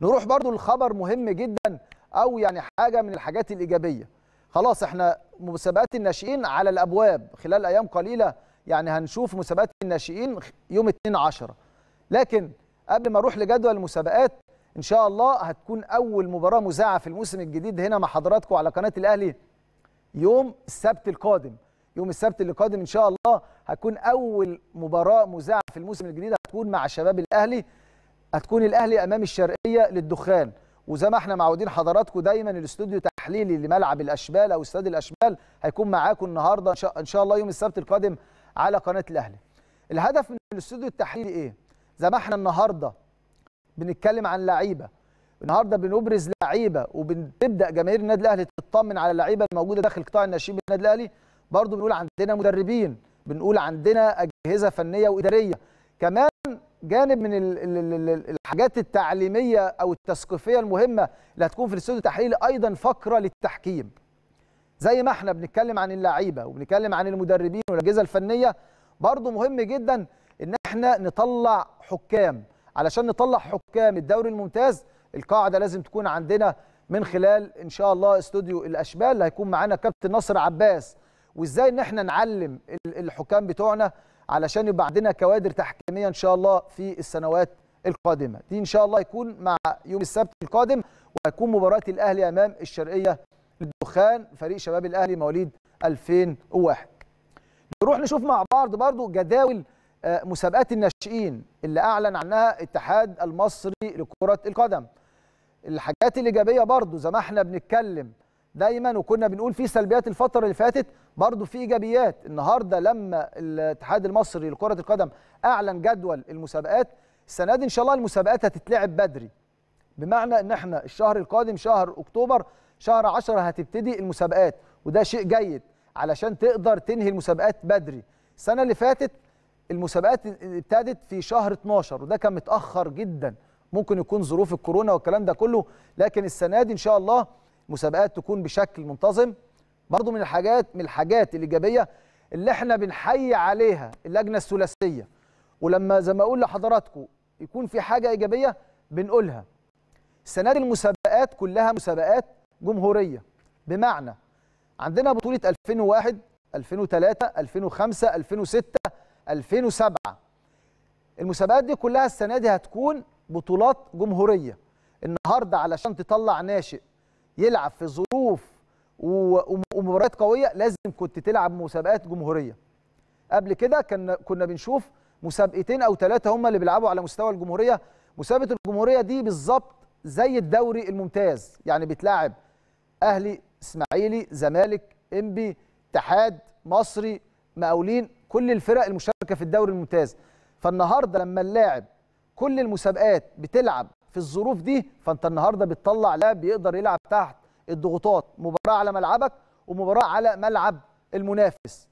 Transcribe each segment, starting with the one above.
نروح برضو لخبر مهم جدا او يعني حاجه من الحاجات الايجابيه خلاص احنا مسابقات الناشئين على الابواب خلال ايام قليله يعني هنشوف مسابقات الناشئين يوم 2 10 لكن قبل ما اروح لجدول المسابقات ان شاء الله هتكون اول مباراه مذاعه في الموسم الجديد هنا مع حضراتكم على قناه الاهلي يوم السبت القادم يوم السبت اللي قادم ان شاء الله هتكون اول مباراه مذاعه في الموسم الجديد هتكون مع شباب الاهلي هتكون الاهلي امام الشرقيه للدخان وزي ما احنا معودين حضراتكم دايما الاستوديو تحليلي لملعب الاشبال او استاد الاشبال هيكون معاكم النهارده ان شاء الله يوم السبت القادم على قناه الاهلي. الهدف من الاستوديو التحليلي ايه؟ زي ما احنا النهارده بنتكلم عن لعيبه النهارده بنبرز لعيبه وبتبدا جماهير النادي الاهلي تطمن على اللعيبه الموجوده داخل قطاع الناشئين بالنادي الاهلي برضه بنقول عندنا مدربين بنقول عندنا اجهزه فنيه واداريه كمان جانب من الحاجات التعليميه او التثقيفيه المهمه اللي هتكون في الاستوديو التحليلي ايضا فقره للتحكيم زي ما احنا بنتكلم عن اللعيبه وبنتكلم عن المدربين والاجهزه الفنيه برضه مهم جدا ان احنا نطلع حكام علشان نطلع حكام الدوري الممتاز القاعده لازم تكون عندنا من خلال ان شاء الله استوديو الاشبال اللي هيكون معانا كابتن نصر عباس وازاي ان احنا نعلم الحكام بتوعنا علشان يبقى عندنا كوادر تحكيميه ان شاء الله في السنوات القادمه دي ان شاء الله يكون مع يوم السبت القادم وهيكون مباراه الاهلي امام الشرقيه للدخان فريق شباب الاهلي مواليد 2001 نروح نشوف مع بعض برضو جداول آه، مسابقات الناشئين اللي اعلن عنها الاتحاد المصري لكره القدم الحاجات الايجابيه برضو زي ما احنا بنتكلم دايما وكنا بنقول في سلبيات الفتره اللي فاتت برضه في ايجابيات النهارده لما الاتحاد المصري لكره القدم اعلن جدول المسابقات السنه دي ان شاء الله المسابقات هتتلعب بدري بمعنى ان احنا الشهر القادم شهر اكتوبر شهر 10 هتبتدي المسابقات وده شيء جيد علشان تقدر تنهي المسابقات بدري السنه اللي فاتت المسابقات ابتدت في شهر 12 وده كان متاخر جدا ممكن يكون ظروف الكورونا والكلام ده كله لكن السنه دي ان شاء الله مسابقات تكون بشكل منتظم برضو من الحاجات من الحاجات الايجابيه اللي احنا بنحيي عليها اللجنه الثلاثيه ولما زي ما اقول لحضراتكم يكون في حاجه ايجابيه بنقولها السنه دي المسابقات كلها مسابقات جمهوريه بمعنى عندنا بطوله 2001 2003 2005 2006 2007 المسابقات دي كلها السنه دي هتكون بطولات جمهوريه النهارده علشان تطلع ناشئ يلعب في ظروف ومباريات قويه لازم كنت تلعب مسابقات جمهوريه قبل كده كنا كنا بنشوف مسابقتين او ثلاثه هم اللي بيلعبوا على مستوى الجمهوريه مسابقه الجمهوريه دي بالظبط زي الدوري الممتاز يعني بتلعب اهلي اسماعيلي زمالك انبي اتحاد مصري مقاولين كل الفرق المشاركه في الدوري الممتاز فالنهارده لما اللاعب كل المسابقات بتلعب في الظروف دي فانت النهارده بتطلع لاعب بيقدر يلعب تحت الضغوطات مباراه على ملعبك ومباراه على ملعب المنافس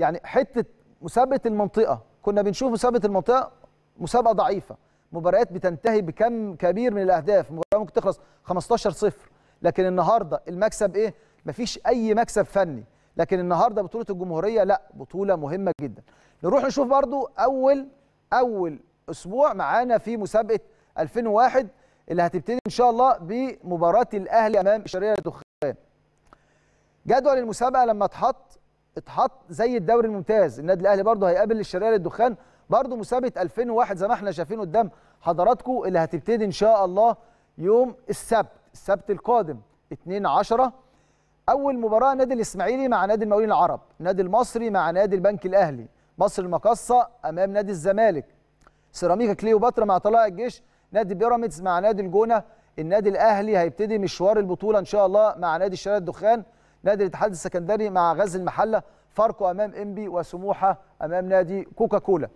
يعني حته مسابقه المنطقه كنا بنشوف مسابقه المنطقه مسابقه ضعيفه مباريات بتنتهي بكم كبير من الاهداف مباراه ممكن تخلص 15 0 لكن النهارده المكسب ايه مفيش اي مكسب فني لكن النهارده بطوله الجمهوريه لا بطوله مهمه جدا نروح نشوف برضو اول اول اسبوع معانا في مسابقه 2001 اللي هتبتدي ان شاء الله بمباراه الاهلي امام الشرقيه دخان جدول المسابقه لما اتحط اتحط زي الدوري الممتاز النادي الاهلي برضه هيقابل الشرقيه للدخان برضه مسابقه 2001 زي ما احنا شايفين قدام حضراتكم اللي هتبتدي ان شاء الله يوم السبت السبت القادم 2 10 اول مباراه نادي الاسماعيلي مع نادي المقاولين العرب نادي المصري مع نادي البنك الاهلي مصر المقصه امام نادي الزمالك سيراميكا كليوباترا مع طلائع الجيش نادي بيراميدز مع نادي الجونه النادي الاهلي هيبتدي مشوار البطوله ان شاء الله مع نادي شارع الدخان نادي الاتحاد السكندري مع غزل المحله فاركو امام انبي وسموحه امام نادي كوكا كولا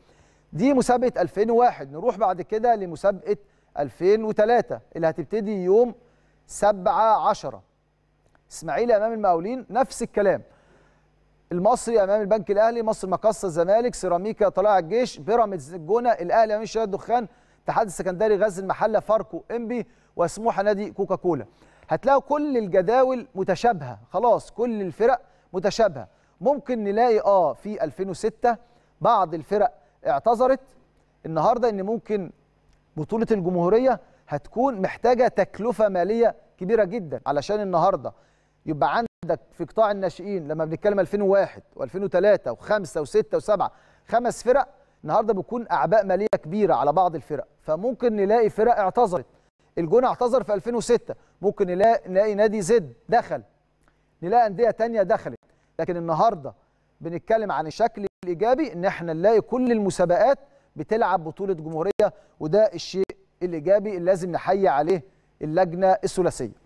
دي مسابقه 2001 نروح بعد كده لمسابقه 2003 اللي هتبتدي يوم 7 10 اسماعيل امام المقاولين نفس الكلام المصري امام البنك الاهلي مصر مقصه الزمالك سيراميكا طلائع الجيش بيراميدز الجونه الاهلي امام شارع الدخان الاتحاد السكندري غزل محله فاركو انبي وسموحه نادي كوكا كولا هتلاقوا كل الجداول متشابهه خلاص كل الفرق متشابهه ممكن نلاقي اه في 2006 بعض الفرق اعتذرت النهارده ان ممكن بطوله الجمهوريه هتكون محتاجه تكلفه ماليه كبيره جدا علشان النهارده يبقى عندك في قطاع الناشئين لما بنتكلم 2001 و2003 و5 و6 و7 خمس فرق النهارده بتكون اعباء ماليه كبيره على بعض الفرق فممكن نلاقي فرق اعتذرت الجونه اعتذر في 2006 ممكن نلاقي, نلاقي نادي زد دخل نلاقي انديه ثانيه دخلت لكن النهارده بنتكلم عن الشكل الايجابي ان احنا نلاقي كل المسابقات بتلعب بطوله جمهوريه وده الشيء الايجابي اللي لازم نحيي عليه اللجنه الثلاثيه